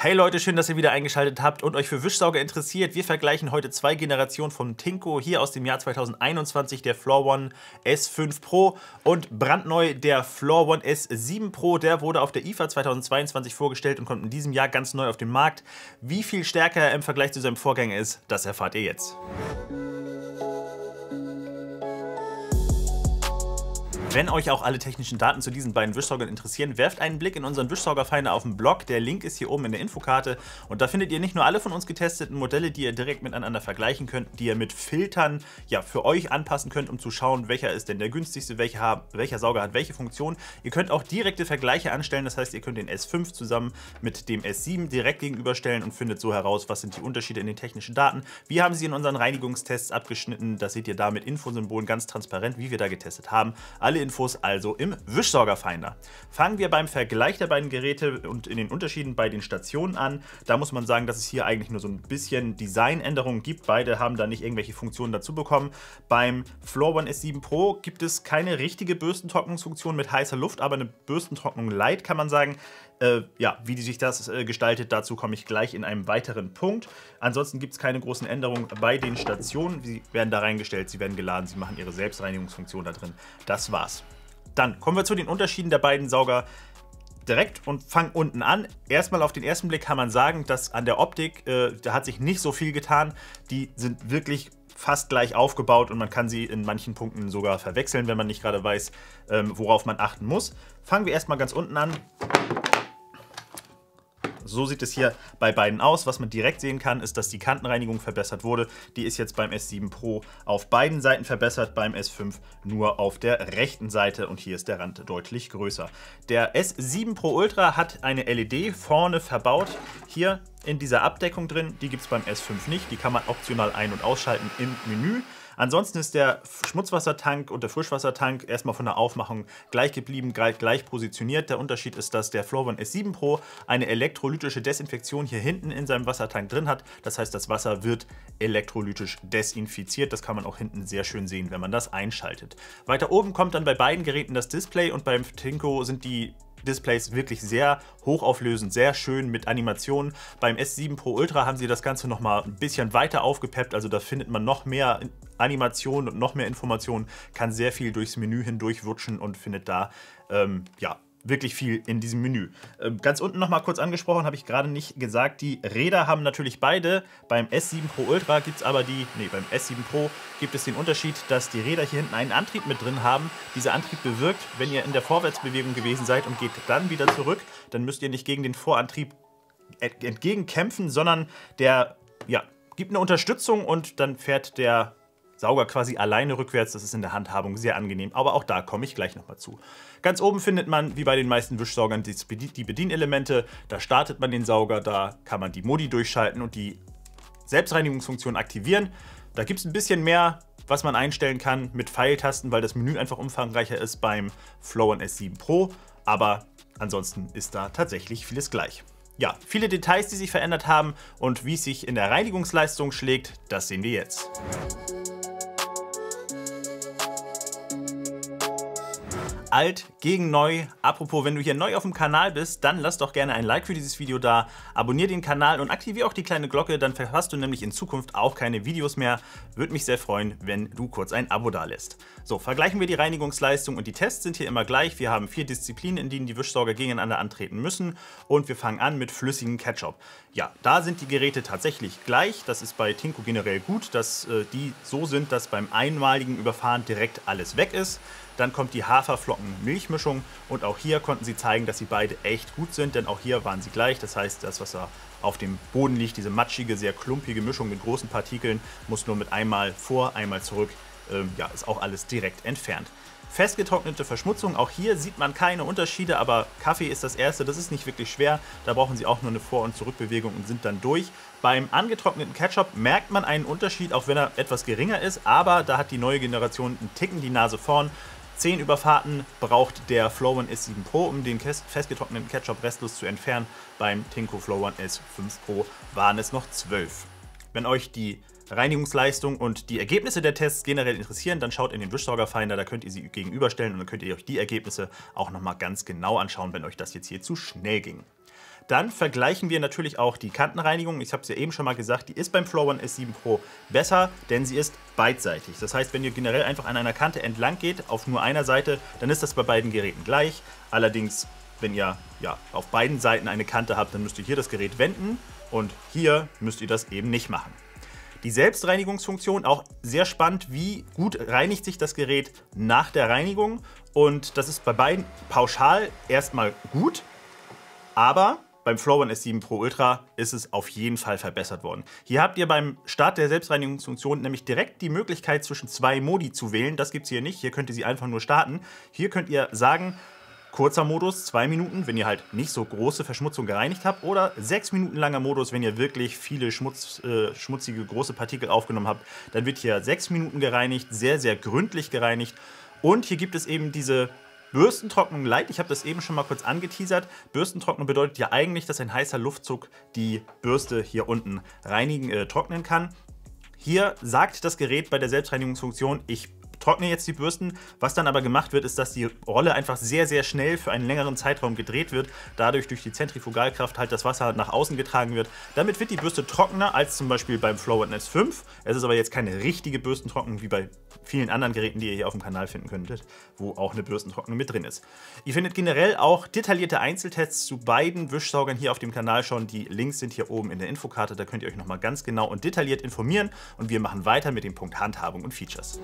Hey Leute, schön, dass ihr wieder eingeschaltet habt und euch für Wischsauger interessiert. Wir vergleichen heute zwei Generationen von Tinko, hier aus dem Jahr 2021 der Floor One S5 Pro und brandneu der Floor One S7 Pro. Der wurde auf der IFA 2022 vorgestellt und kommt in diesem Jahr ganz neu auf den Markt. Wie viel stärker er im Vergleich zu seinem Vorgänger ist, das erfahrt ihr jetzt. Wenn euch auch alle technischen Daten zu diesen beiden Wischsaugern interessieren, werft einen Blick in unseren Wischsaugerfinder auf dem Blog. Der Link ist hier oben in der Infokarte. Und da findet ihr nicht nur alle von uns getesteten Modelle, die ihr direkt miteinander vergleichen könnt, die ihr mit Filtern ja, für euch anpassen könnt, um zu schauen, welcher ist denn der günstigste, welcher, welcher Sauger hat welche Funktion. Ihr könnt auch direkte Vergleiche anstellen. Das heißt, ihr könnt den S5 zusammen mit dem S7 direkt gegenüberstellen und findet so heraus, was sind die Unterschiede in den technischen Daten. Wir haben sie in unseren Reinigungstests abgeschnitten. Das seht ihr da mit Infosymbolen ganz transparent, wie wir da getestet haben. Alle Infos also im Wischsaugerfinder. Fangen wir beim Vergleich der beiden Geräte und in den Unterschieden bei den Stationen an. Da muss man sagen, dass es hier eigentlich nur so ein bisschen Designänderungen gibt. Beide haben da nicht irgendwelche Funktionen dazu bekommen. Beim Floor One S7 Pro gibt es keine richtige Bürstentrocknungsfunktion mit heißer Luft, aber eine Bürstentrocknung Light kann man sagen. Äh, ja, wie sich das äh, gestaltet, dazu komme ich gleich in einem weiteren Punkt. Ansonsten gibt es keine großen Änderungen bei den Stationen. Sie werden da reingestellt, sie werden geladen, sie machen ihre Selbstreinigungsfunktion da drin. Das war's. Dann kommen wir zu den Unterschieden der beiden Sauger direkt und fangen unten an. Erstmal auf den ersten Blick kann man sagen, dass an der Optik, äh, da hat sich nicht so viel getan. Die sind wirklich fast gleich aufgebaut und man kann sie in manchen Punkten sogar verwechseln, wenn man nicht gerade weiß, ähm, worauf man achten muss. Fangen wir erstmal ganz unten an so sieht es hier bei beiden aus. Was man direkt sehen kann, ist, dass die Kantenreinigung verbessert wurde. Die ist jetzt beim S7 Pro auf beiden Seiten verbessert, beim S5 nur auf der rechten Seite und hier ist der Rand deutlich größer. Der S7 Pro Ultra hat eine LED vorne verbaut. Hier in dieser Abdeckung drin, die gibt es beim S5 nicht. Die kann man optional ein- und ausschalten im Menü. Ansonsten ist der Schmutzwassertank und der Frischwassertank erstmal von der Aufmachung gleich geblieben, gleich, gleich positioniert. Der Unterschied ist, dass der Flowon S7 Pro eine elektrolytische Desinfektion hier hinten in seinem Wassertank drin hat. Das heißt, das Wasser wird elektrolytisch desinfiziert. Das kann man auch hinten sehr schön sehen, wenn man das einschaltet. Weiter oben kommt dann bei beiden Geräten das Display und beim Tinko sind die Displays wirklich sehr hochauflösend, sehr schön mit Animationen. Beim S7 Pro Ultra haben sie das Ganze nochmal ein bisschen weiter aufgepeppt, also da findet man noch mehr Animationen und noch mehr Informationen, kann sehr viel durchs Menü hindurchwutschen und findet da ähm, ja, wirklich viel in diesem Menü. Ähm, ganz unten nochmal kurz angesprochen, habe ich gerade nicht gesagt, die Räder haben natürlich beide. Beim S7 Pro Ultra gibt es aber die, nee, beim S7 Pro gibt es den Unterschied, dass die Räder hier hinten einen Antrieb mit drin haben. Dieser Antrieb bewirkt, wenn ihr in der Vorwärtsbewegung gewesen seid und geht dann wieder zurück, dann müsst ihr nicht gegen den Vorantrieb entgegenkämpfen, sondern der, ja, gibt eine Unterstützung und dann fährt der Sauger quasi alleine rückwärts, das ist in der Handhabung sehr angenehm, aber auch da komme ich gleich nochmal zu. Ganz oben findet man, wie bei den meisten Wischsaugern, die Bedienelemente. Da startet man den Sauger, da kann man die Modi durchschalten und die Selbstreinigungsfunktion aktivieren. Da gibt es ein bisschen mehr, was man einstellen kann mit Pfeiltasten, weil das Menü einfach umfangreicher ist beim Flowan S7 Pro, aber ansonsten ist da tatsächlich vieles gleich. Ja, viele Details, die sich verändert haben und wie es sich in der Reinigungsleistung schlägt, das sehen wir jetzt. alt gegen neu. Apropos, wenn du hier neu auf dem Kanal bist, dann lass doch gerne ein Like für dieses Video da, abonniere den Kanal und aktiviere auch die kleine Glocke, dann verpasst du nämlich in Zukunft auch keine Videos mehr. Würde mich sehr freuen, wenn du kurz ein Abo da lässt. So, vergleichen wir die Reinigungsleistung und die Tests sind hier immer gleich. Wir haben vier Disziplinen, in denen die Wischsauger gegeneinander antreten müssen und wir fangen an mit flüssigem Ketchup. Ja, da sind die Geräte tatsächlich gleich. Das ist bei Tinko generell gut, dass äh, die so sind, dass beim einmaligen Überfahren direkt alles weg ist. Dann kommt die Haferflocken-Milchmischung und auch hier konnten sie zeigen, dass sie beide echt gut sind, denn auch hier waren sie gleich. Das heißt, das, was da auf dem Boden liegt, diese matschige, sehr klumpige Mischung mit großen Partikeln, muss nur mit einmal vor, einmal zurück ähm, ja, ist auch alles direkt entfernt. Festgetrocknete Verschmutzung, auch hier sieht man keine Unterschiede, aber Kaffee ist das erste, das ist nicht wirklich schwer, da brauchen sie auch nur eine Vor- und Zurückbewegung und sind dann durch. Beim angetrockneten Ketchup merkt man einen Unterschied, auch wenn er etwas geringer ist, aber da hat die neue Generation einen Ticken die Nase vorn. 10 Überfahrten braucht der Flow One S7 Pro, um den festgetrockneten Ketchup restlos zu entfernen. Beim Tinko Flow One S5 Pro waren es noch 12. Wenn euch die Reinigungsleistung und die Ergebnisse der Tests generell interessieren, dann schaut in den Wischsaugerfinder, da könnt ihr sie gegenüberstellen und dann könnt ihr euch die Ergebnisse auch nochmal ganz genau anschauen, wenn euch das jetzt hier zu schnell ging. Dann vergleichen wir natürlich auch die Kantenreinigung. Ich habe es ja eben schon mal gesagt, die ist beim Flow One S7 Pro besser, denn sie ist beidseitig. Das heißt, wenn ihr generell einfach an einer Kante entlang geht, auf nur einer Seite, dann ist das bei beiden Geräten gleich. Allerdings, wenn ihr ja, auf beiden Seiten eine Kante habt, dann müsst ihr hier das Gerät wenden und hier müsst ihr das eben nicht machen. Die Selbstreinigungsfunktion, auch sehr spannend, wie gut reinigt sich das Gerät nach der Reinigung. Und das ist bei beiden pauschal erstmal gut, aber beim Flow One S7 Pro Ultra ist es auf jeden Fall verbessert worden. Hier habt ihr beim Start der Selbstreinigungsfunktion nämlich direkt die Möglichkeit zwischen zwei Modi zu wählen. Das gibt es hier nicht. Hier könnt ihr sie einfach nur starten. Hier könnt ihr sagen, Kurzer Modus, zwei Minuten, wenn ihr halt nicht so große Verschmutzung gereinigt habt. Oder sechs Minuten langer Modus, wenn ihr wirklich viele Schmutz, äh, schmutzige, große Partikel aufgenommen habt. Dann wird hier sechs Minuten gereinigt, sehr, sehr gründlich gereinigt. Und hier gibt es eben diese Bürstentrocknung Light. Ich habe das eben schon mal kurz angeteasert. Bürstentrocknung bedeutet ja eigentlich, dass ein heißer Luftzug die Bürste hier unten reinigen, äh, trocknen kann. Hier sagt das Gerät bei der Selbstreinigungsfunktion, ich trockne jetzt die Bürsten. Was dann aber gemacht wird, ist, dass die Rolle einfach sehr, sehr schnell für einen längeren Zeitraum gedreht wird. Dadurch durch die Zentrifugalkraft halt das Wasser nach außen getragen wird. Damit wird die Bürste trockener als zum Beispiel beim Flow Nest 5. Es ist aber jetzt keine richtige Bürstentrocknung wie bei vielen anderen Geräten, die ihr hier auf dem Kanal finden könntet, wo auch eine Bürstentrocknung mit drin ist. Ihr findet generell auch detaillierte Einzeltests zu beiden Wischsaugern hier auf dem Kanal schon. Die Links sind hier oben in der Infokarte, da könnt ihr euch nochmal ganz genau und detailliert informieren und wir machen weiter mit dem Punkt Handhabung und Features.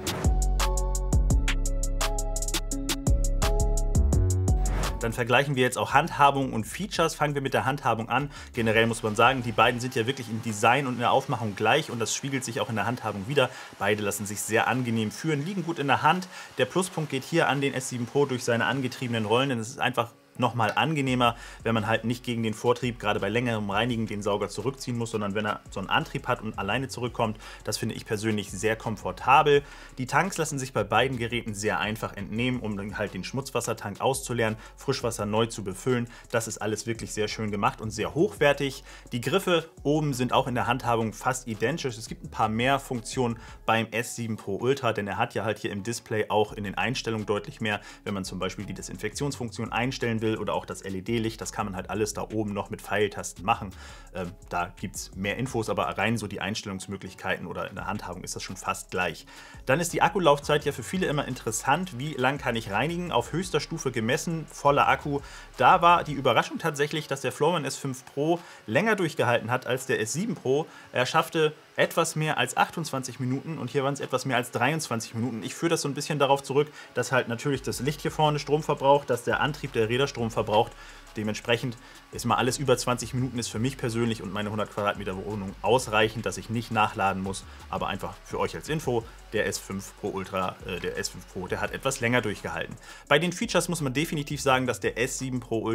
Dann vergleichen wir jetzt auch Handhabung und Features. Fangen wir mit der Handhabung an. Generell muss man sagen, die beiden sind ja wirklich im Design und in der Aufmachung gleich und das spiegelt sich auch in der Handhabung wieder. Beide lassen sich sehr angenehm führen, liegen gut in der Hand. Der Pluspunkt geht hier an den S7 Pro durch seine angetriebenen Rollen, denn es ist einfach nochmal angenehmer, wenn man halt nicht gegen den Vortrieb, gerade bei längerem Reinigen, den Sauger zurückziehen muss, sondern wenn er so einen Antrieb hat und alleine zurückkommt. Das finde ich persönlich sehr komfortabel. Die Tanks lassen sich bei beiden Geräten sehr einfach entnehmen, um dann halt den Schmutzwassertank auszuleeren, Frischwasser neu zu befüllen. Das ist alles wirklich sehr schön gemacht und sehr hochwertig. Die Griffe oben sind auch in der Handhabung fast identisch. Es gibt ein paar mehr Funktionen beim S7 Pro Ultra, denn er hat ja halt hier im Display auch in den Einstellungen deutlich mehr, wenn man zum Beispiel die Desinfektionsfunktion einstellen will will oder auch das LED-Licht, das kann man halt alles da oben noch mit Pfeiltasten machen. Ähm, da gibt es mehr Infos, aber rein so die Einstellungsmöglichkeiten oder in der Handhabung ist das schon fast gleich. Dann ist die Akkulaufzeit ja für viele immer interessant. Wie lang kann ich reinigen? Auf höchster Stufe gemessen, voller Akku. Da war die Überraschung tatsächlich, dass der Flowman S5 Pro länger durchgehalten hat als der S7 Pro. Er schaffte etwas mehr als 28 Minuten und hier waren es etwas mehr als 23 Minuten. Ich führe das so ein bisschen darauf zurück, dass halt natürlich das Licht hier vorne Strom verbraucht, dass der Antrieb der Räder Strom verbraucht. Dementsprechend ist mal alles über 20 Minuten ist für mich persönlich und meine 100 Quadratmeter Wohnung ausreichend, dass ich nicht nachladen muss. Aber einfach für euch als Info, der S5 Pro Ultra, äh, der S5 Pro, der hat etwas länger durchgehalten. Bei den Features muss man definitiv sagen, dass der S7 Pro,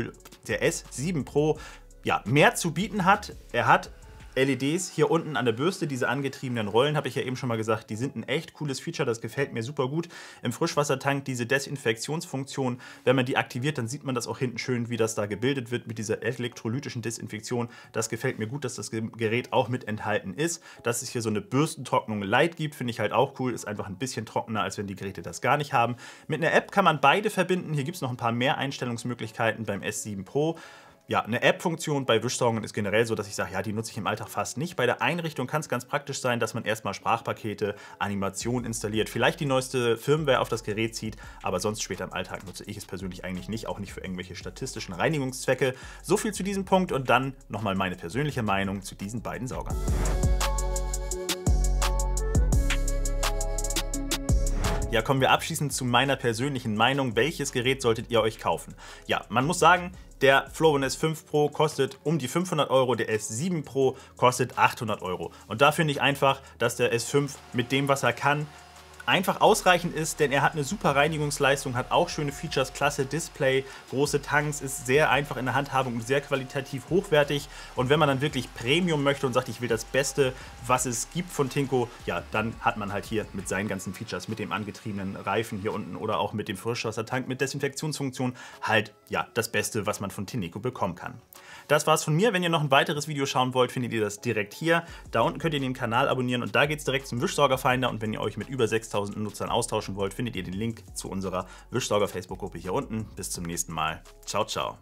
der S7 Pro ja, mehr zu bieten hat. Er hat LEDs hier unten an der Bürste, diese angetriebenen Rollen, habe ich ja eben schon mal gesagt, die sind ein echt cooles Feature, das gefällt mir super gut. Im Frischwassertank diese Desinfektionsfunktion, wenn man die aktiviert, dann sieht man das auch hinten schön, wie das da gebildet wird mit dieser elektrolytischen Desinfektion. Das gefällt mir gut, dass das Gerät auch mit enthalten ist. Dass es hier so eine Bürstentrocknung Light gibt, finde ich halt auch cool, ist einfach ein bisschen trockener, als wenn die Geräte das gar nicht haben. Mit einer App kann man beide verbinden, hier gibt es noch ein paar mehr Einstellungsmöglichkeiten beim S7 Pro. Ja, eine App-Funktion bei Wischsaugen ist generell so, dass ich sage, ja, die nutze ich im Alltag fast nicht. Bei der Einrichtung kann es ganz praktisch sein, dass man erstmal Sprachpakete, Animationen installiert, vielleicht die neueste Firmware auf das Gerät zieht, aber sonst später im Alltag nutze ich es persönlich eigentlich nicht, auch nicht für irgendwelche statistischen Reinigungszwecke. So viel zu diesem Punkt und dann nochmal meine persönliche Meinung zu diesen beiden Saugern. Ja, kommen wir abschließend zu meiner persönlichen Meinung. Welches Gerät solltet ihr euch kaufen? Ja, man muss sagen, der Florin S5 Pro kostet um die 500 Euro, der S7 Pro kostet 800 Euro. Und da finde ich einfach, dass der S5 mit dem, was er kann, einfach ausreichend ist, denn er hat eine super Reinigungsleistung, hat auch schöne Features, klasse Display, große Tanks, ist sehr einfach in der Handhabung und sehr qualitativ hochwertig. Und wenn man dann wirklich Premium möchte und sagt, ich will das Beste, was es gibt von Tinko, ja, dann hat man halt hier mit seinen ganzen Features, mit dem angetriebenen Reifen hier unten oder auch mit dem Frischwassertank mit Desinfektionsfunktion halt, ja, das Beste, was man von Tineco bekommen kann. Das war's von mir. Wenn ihr noch ein weiteres Video schauen wollt, findet ihr das direkt hier. Da unten könnt ihr den Kanal abonnieren und da geht's direkt zum Wischsaugerfinder. Und wenn ihr euch mit über 6000 1000 Nutzern austauschen wollt, findet ihr den Link zu unserer Wischsauger Facebook-Gruppe hier unten. Bis zum nächsten Mal. Ciao, ciao.